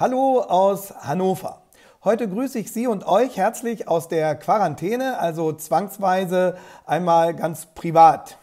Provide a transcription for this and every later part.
Hallo aus Hannover. Heute grüße ich Sie und euch herzlich aus der Quarantäne, also zwangsweise einmal ganz privat.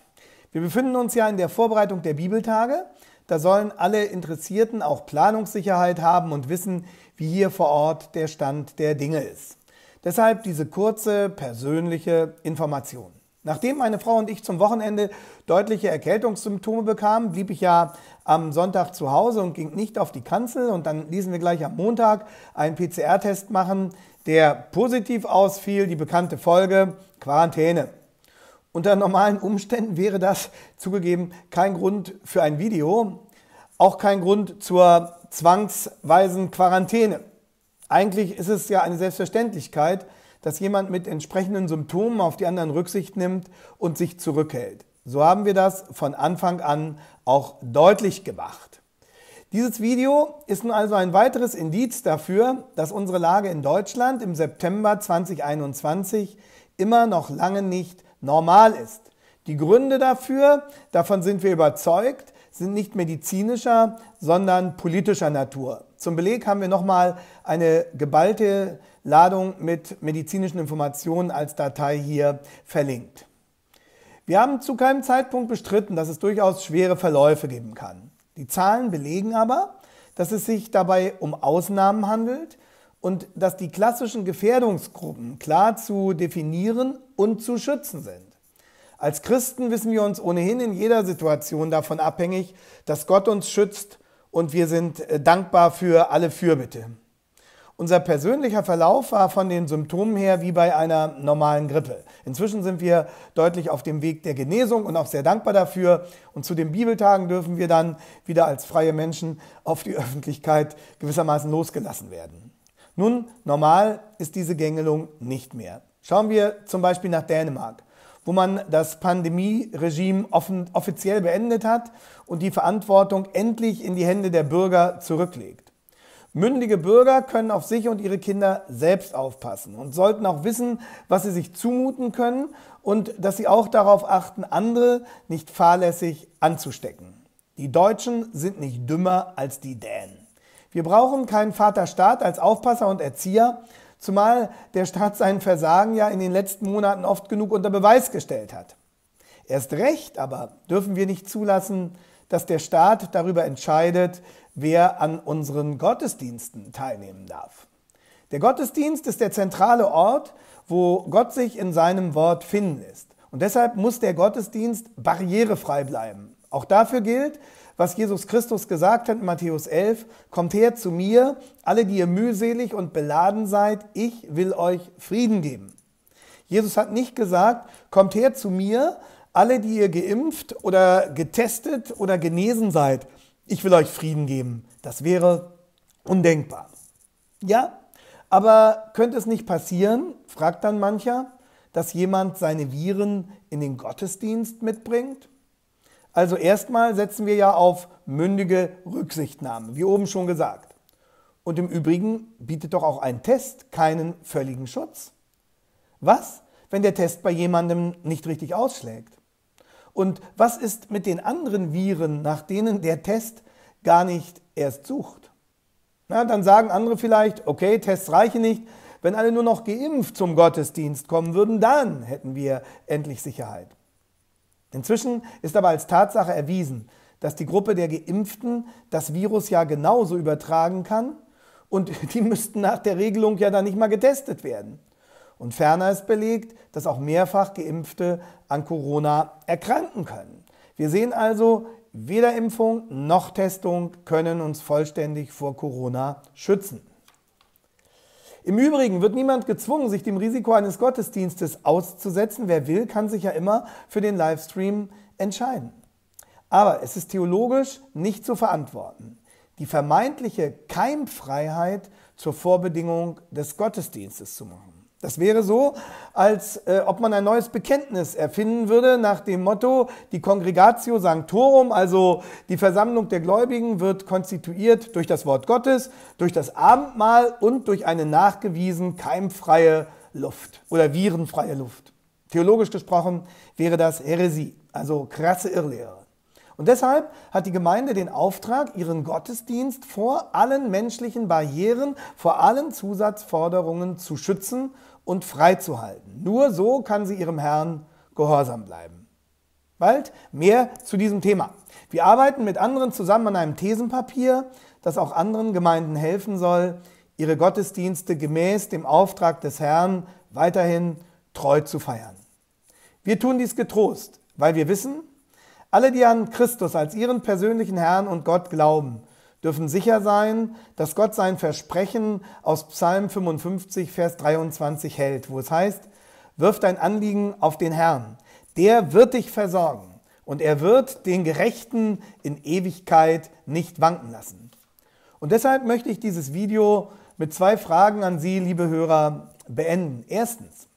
Wir befinden uns ja in der Vorbereitung der Bibeltage. Da sollen alle Interessierten auch Planungssicherheit haben und wissen, wie hier vor Ort der Stand der Dinge ist. Deshalb diese kurze persönliche Information. Nachdem meine Frau und ich zum Wochenende deutliche Erkältungssymptome bekamen, blieb ich ja am Sonntag zu Hause und ging nicht auf die Kanzel. Und dann ließen wir gleich am Montag einen PCR-Test machen, der positiv ausfiel. Die bekannte Folge, Quarantäne. Unter normalen Umständen wäre das zugegeben kein Grund für ein Video, auch kein Grund zur zwangsweisen Quarantäne. Eigentlich ist es ja eine Selbstverständlichkeit, dass jemand mit entsprechenden Symptomen auf die anderen Rücksicht nimmt und sich zurückhält. So haben wir das von Anfang an auch deutlich gemacht. Dieses Video ist nun also ein weiteres Indiz dafür, dass unsere Lage in Deutschland im September 2021 immer noch lange nicht normal ist. Die Gründe dafür, davon sind wir überzeugt, sind nicht medizinischer, sondern politischer Natur. Zum Beleg haben wir nochmal eine geballte Ladung mit medizinischen Informationen als Datei hier verlinkt. Wir haben zu keinem Zeitpunkt bestritten, dass es durchaus schwere Verläufe geben kann. Die Zahlen belegen aber, dass es sich dabei um Ausnahmen handelt und dass die klassischen Gefährdungsgruppen klar zu definieren und zu schützen sind. Als Christen wissen wir uns ohnehin in jeder Situation davon abhängig, dass Gott uns schützt und wir sind äh, dankbar für alle Fürbitte. Unser persönlicher Verlauf war von den Symptomen her wie bei einer normalen Grippe. Inzwischen sind wir deutlich auf dem Weg der Genesung und auch sehr dankbar dafür. Und zu den Bibeltagen dürfen wir dann wieder als freie Menschen auf die Öffentlichkeit gewissermaßen losgelassen werden. Nun, normal ist diese Gängelung nicht mehr. Schauen wir zum Beispiel nach Dänemark wo man das Pandemie-Regime offiziell beendet hat und die Verantwortung endlich in die Hände der Bürger zurücklegt. Mündige Bürger können auf sich und ihre Kinder selbst aufpassen und sollten auch wissen, was sie sich zumuten können und dass sie auch darauf achten, andere nicht fahrlässig anzustecken. Die Deutschen sind nicht dümmer als die Dänen. Wir brauchen keinen Vaterstaat als Aufpasser und Erzieher, zumal der Staat sein Versagen ja in den letzten Monaten oft genug unter Beweis gestellt hat. Erst recht aber dürfen wir nicht zulassen, dass der Staat darüber entscheidet, wer an unseren Gottesdiensten teilnehmen darf. Der Gottesdienst ist der zentrale Ort, wo Gott sich in seinem Wort finden lässt. Und deshalb muss der Gottesdienst barrierefrei bleiben. Auch dafür gilt, was Jesus Christus gesagt hat in Matthäus 11, kommt her zu mir, alle, die ihr mühselig und beladen seid, ich will euch Frieden geben. Jesus hat nicht gesagt, kommt her zu mir, alle, die ihr geimpft oder getestet oder genesen seid, ich will euch Frieden geben. Das wäre undenkbar. Ja, aber könnte es nicht passieren, fragt dann mancher, dass jemand seine Viren in den Gottesdienst mitbringt? Also erstmal setzen wir ja auf mündige Rücksichtnahme, wie oben schon gesagt. Und im Übrigen bietet doch auch ein Test keinen völligen Schutz. Was, wenn der Test bei jemandem nicht richtig ausschlägt? Und was ist mit den anderen Viren, nach denen der Test gar nicht erst sucht? Na, dann sagen andere vielleicht, okay, Tests reichen nicht. Wenn alle nur noch geimpft zum Gottesdienst kommen würden, dann hätten wir endlich Sicherheit. Inzwischen ist aber als Tatsache erwiesen, dass die Gruppe der Geimpften das Virus ja genauso übertragen kann und die müssten nach der Regelung ja dann nicht mal getestet werden. Und ferner ist belegt, dass auch mehrfach geimpfte an Corona erkranken können. Wir sehen also, weder Impfung noch Testung können uns vollständig vor Corona schützen. Im Übrigen wird niemand gezwungen, sich dem Risiko eines Gottesdienstes auszusetzen. Wer will, kann sich ja immer für den Livestream entscheiden. Aber es ist theologisch nicht zu verantworten. Die vermeintliche Keimfreiheit zur Vorbedingung des Gottesdienstes zu machen. Das wäre so, als äh, ob man ein neues Bekenntnis erfinden würde nach dem Motto, die Congregatio Sanctorum, also die Versammlung der Gläubigen, wird konstituiert durch das Wort Gottes, durch das Abendmahl und durch eine nachgewiesen keimfreie Luft oder virenfreie Luft. Theologisch gesprochen wäre das Häresie, also krasse Irrlehre. Und deshalb hat die Gemeinde den Auftrag, ihren Gottesdienst vor allen menschlichen Barrieren, vor allen Zusatzforderungen zu schützen und freizuhalten. Nur so kann sie ihrem Herrn gehorsam bleiben. Bald mehr zu diesem Thema. Wir arbeiten mit anderen zusammen an einem Thesenpapier, das auch anderen Gemeinden helfen soll, ihre Gottesdienste gemäß dem Auftrag des Herrn weiterhin treu zu feiern. Wir tun dies getrost, weil wir wissen, alle, die an Christus als ihren persönlichen Herrn und Gott glauben, dürfen sicher sein, dass Gott sein Versprechen aus Psalm 55, Vers 23 hält, wo es heißt, wirf dein Anliegen auf den Herrn, der wird dich versorgen und er wird den Gerechten in Ewigkeit nicht wanken lassen. Und deshalb möchte ich dieses Video mit zwei Fragen an Sie, liebe Hörer, beenden. Erstens,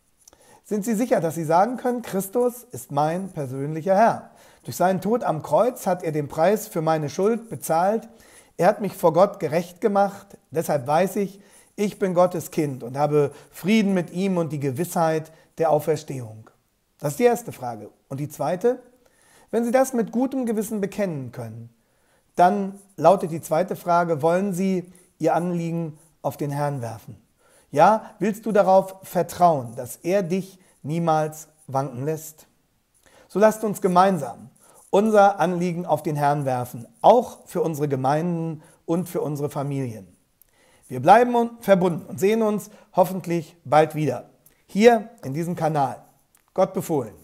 sind Sie sicher, dass Sie sagen können, Christus ist mein persönlicher Herr? Durch seinen Tod am Kreuz hat er den Preis für meine Schuld bezahlt. Er hat mich vor Gott gerecht gemacht. Deshalb weiß ich, ich bin Gottes Kind und habe Frieden mit ihm und die Gewissheit der Auferstehung. Das ist die erste Frage. Und die zweite? Wenn Sie das mit gutem Gewissen bekennen können, dann lautet die zweite Frage, wollen Sie Ihr Anliegen auf den Herrn werfen? Ja, willst du darauf vertrauen, dass er dich niemals wanken lässt? So lasst uns gemeinsam unser Anliegen auf den Herrn werfen, auch für unsere Gemeinden und für unsere Familien. Wir bleiben verbunden und sehen uns hoffentlich bald wieder, hier in diesem Kanal. Gott befohlen.